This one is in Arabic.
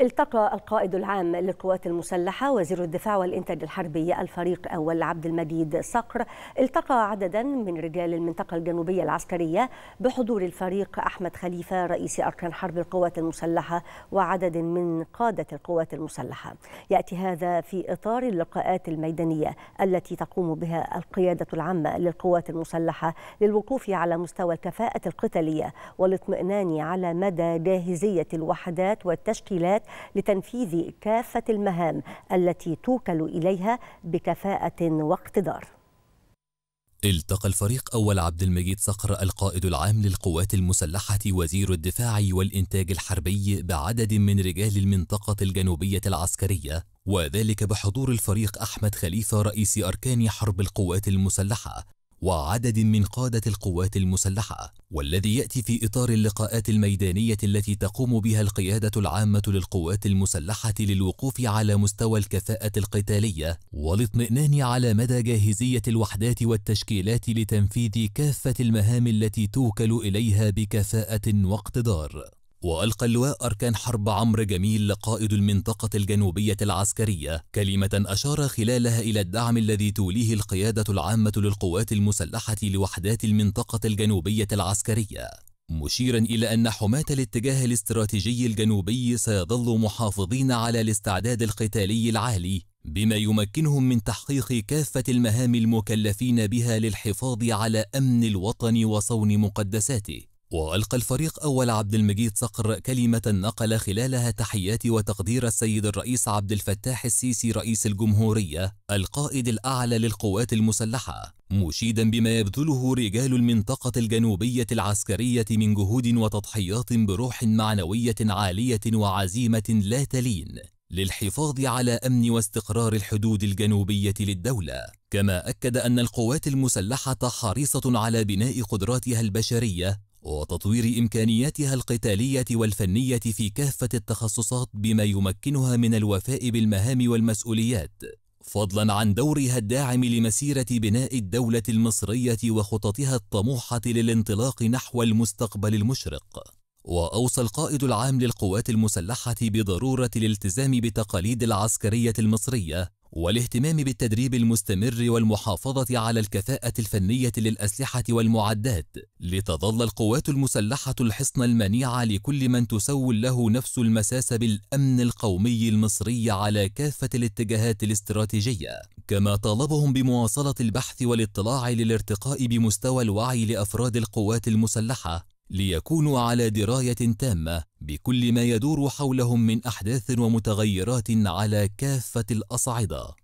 التقى القائد العام للقوات المسلحة وزير الدفاع والإنتاج الحربي الفريق أول عبد المجيد صقر التقى عددا من رجال المنطقة الجنوبية العسكرية بحضور الفريق أحمد خليفة رئيس أركان حرب القوات المسلحة وعدد من قادة القوات المسلحة يأتي هذا في إطار اللقاءات الميدانية التي تقوم بها القيادة العامة للقوات المسلحة للوقوف على مستوى الكفاءة القتالية والاطمئنان على مدى جاهزية الوحدات والتشكيلات لتنفيذ كافة المهام التي توكل إليها بكفاءة واقتدار التقى الفريق أول عبد المجيد صقر القائد العام للقوات المسلحة وزير الدفاع والإنتاج الحربي بعدد من رجال المنطقة الجنوبية العسكرية وذلك بحضور الفريق أحمد خليفة رئيس أركان حرب القوات المسلحة وعدد من قادة القوات المسلحة والذي يأتي في إطار اللقاءات الميدانية التي تقوم بها القيادة العامة للقوات المسلحة للوقوف على مستوى الكفاءة القتالية والاطمئنان على مدى جاهزية الوحدات والتشكيلات لتنفيذ كافة المهام التي توكل إليها بكفاءة واقتدار وألقى اللواء أركان حرب عمرو جميل قائد المنطقة الجنوبية العسكرية كلمة أشار خلالها إلى الدعم الذي توليه القيادة العامة للقوات المسلحة لوحدات المنطقة الجنوبية العسكرية مشيرا إلى أن حماة الاتجاه الاستراتيجي الجنوبي سيظلوا محافظين على الاستعداد القتالي العالي بما يمكنهم من تحقيق كافة المهام المكلفين بها للحفاظ على أمن الوطن وصون مقدساته وألقى الفريق أول عبد المجيد صقر كلمة نقل خلالها تحيات وتقدير السيد الرئيس عبد الفتاح السيسي رئيس الجمهورية القائد الأعلى للقوات المسلحة مشيدا بما يبذله رجال المنطقة الجنوبية العسكرية من جهود وتضحيات بروح معنوية عالية وعزيمة لا تلين للحفاظ على أمن واستقرار الحدود الجنوبية للدولة كما أكد أن القوات المسلحة حريصة على بناء قدراتها البشرية وتطوير إمكانياتها القتالية والفنية في كافة التخصصات بما يمكنها من الوفاء بالمهام والمسؤوليات فضلا عن دورها الداعم لمسيرة بناء الدولة المصرية وخططها الطموحة للانطلاق نحو المستقبل المشرق وأوصى القائد العام للقوات المسلحة بضرورة الالتزام بتقاليد العسكرية المصرية والاهتمام بالتدريب المستمر والمحافظة على الكفاءة الفنية للأسلحة والمعدات لتظل القوات المسلحة الحصن المنيع لكل من تسول له نفس المساس بالأمن القومي المصري على كافة الاتجاهات الاستراتيجية كما طالبهم بمواصلة البحث والاطلاع للارتقاء بمستوى الوعي لأفراد القوات المسلحة ليكونوا على دراية تامة بكل ما يدور حولهم من أحداث ومتغيرات على كافة الأصعدة